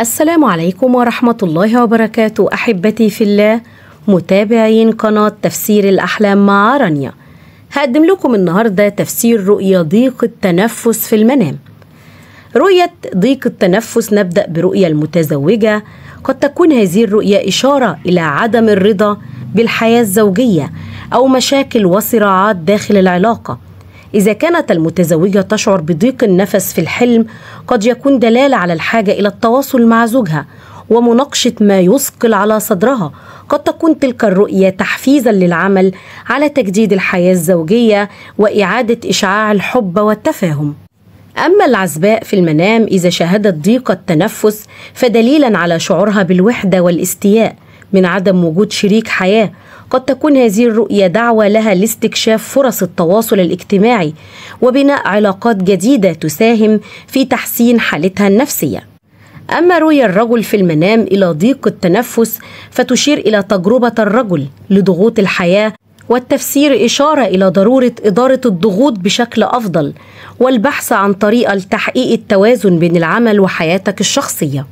السلام عليكم ورحمة الله وبركاته أحبتي في الله متابعين قناة تفسير الأحلام مع رانيا هقدم لكم النهاردة تفسير رؤية ضيق التنفس في المنام رؤية ضيق التنفس نبدأ برؤية المتزوجة قد تكون هذه الرؤية إشارة إلى عدم الرضا بالحياة الزوجية أو مشاكل وصراعات داخل العلاقة إذا كانت المتزوجة تشعر بضيق النفس في الحلم قد يكون دلالة على الحاجة إلى التواصل مع زوجها ومناقشة ما يثقل على صدرها قد تكون تلك الرؤية تحفيزا للعمل على تجديد الحياة الزوجية وإعادة إشعاع الحب والتفاهم أما العزباء في المنام إذا شاهدت ضيق التنفس فدليلا على شعورها بالوحدة والاستياء من عدم وجود شريك حياة قد تكون هذه الرؤية دعوة لها لاستكشاف فرص التواصل الاجتماعي وبناء علاقات جديدة تساهم في تحسين حالتها النفسية أما رؤيا الرجل في المنام إلى ضيق التنفس فتشير إلى تجربة الرجل لضغوط الحياة والتفسير إشارة إلى ضرورة إدارة الضغوط بشكل أفضل والبحث عن طريقة لتحقيق التوازن بين العمل وحياتك الشخصية.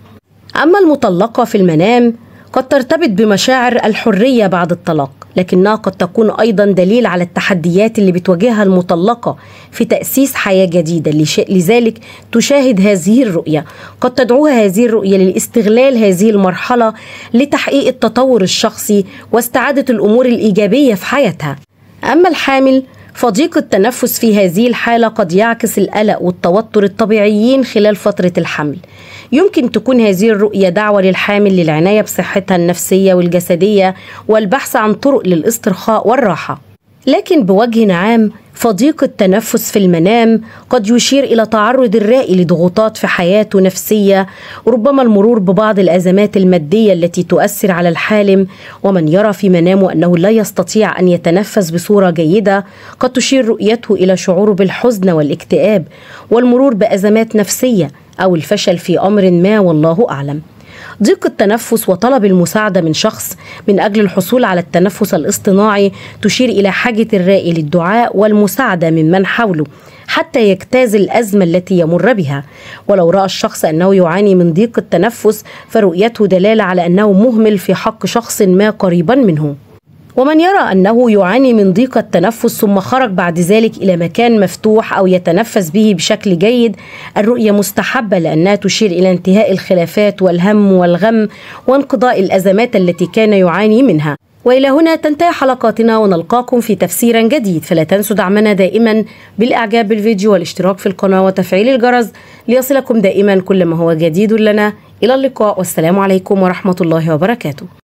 أما المطلقة في المنام قد ترتبط بمشاعر الحرية بعد الطلاق لكنها قد تكون أيضا دليل على التحديات اللي بتواجهها المطلقة في تأسيس حياة جديدة لذلك تشاهد هذه الرؤية قد تدعوها هذه الرؤية للاستغلال هذه المرحلة لتحقيق التطور الشخصي واستعادة الأمور الإيجابية في حياتها أما الحامل فضيق التنفس في هذه الحالة قد يعكس القلق والتوتر الطبيعيين خلال فترة الحمل يمكن تكون هذه الرؤية دعوة للحامل للعناية بصحتها النفسية والجسدية والبحث عن طرق للاسترخاء والراحة لكن بوجه عام فضيق التنفس في المنام قد يشير الى تعرض الرأي لضغوطات في حياته نفسيه وربما المرور ببعض الازمات الماديه التي تؤثر على الحالم ومن يرى في منامه انه لا يستطيع ان يتنفس بصوره جيده قد تشير رؤيته الى شعوره بالحزن والاكتئاب والمرور بازمات نفسيه او الفشل في امر ما والله اعلم ضيق التنفس وطلب المساعدة من شخص من أجل الحصول على التنفس الاصطناعي تشير إلى حاجة الرائي للدعاء والمساعدة ممن حوله حتى يجتاز الأزمة التي يمر بها ولو رأى الشخص أنه يعاني من ضيق التنفس فرؤيته دلالة على أنه مهمل في حق شخص ما قريبا منه ومن يرى أنه يعاني من ضيق التنفس ثم خرج بعد ذلك إلى مكان مفتوح أو يتنفس به بشكل جيد الرؤية مستحبة لأنها تشير إلى انتهاء الخلافات والهم والغم وانقضاء الأزمات التي كان يعاني منها وإلى هنا تنتهي حلقاتنا ونلقاكم في تفسير جديد فلا تنسوا دعمنا دائما بالإعجاب بالفيديو والاشتراك في القناة وتفعيل الجرس ليصلكم دائما كل ما هو جديد لنا إلى اللقاء والسلام عليكم ورحمة الله وبركاته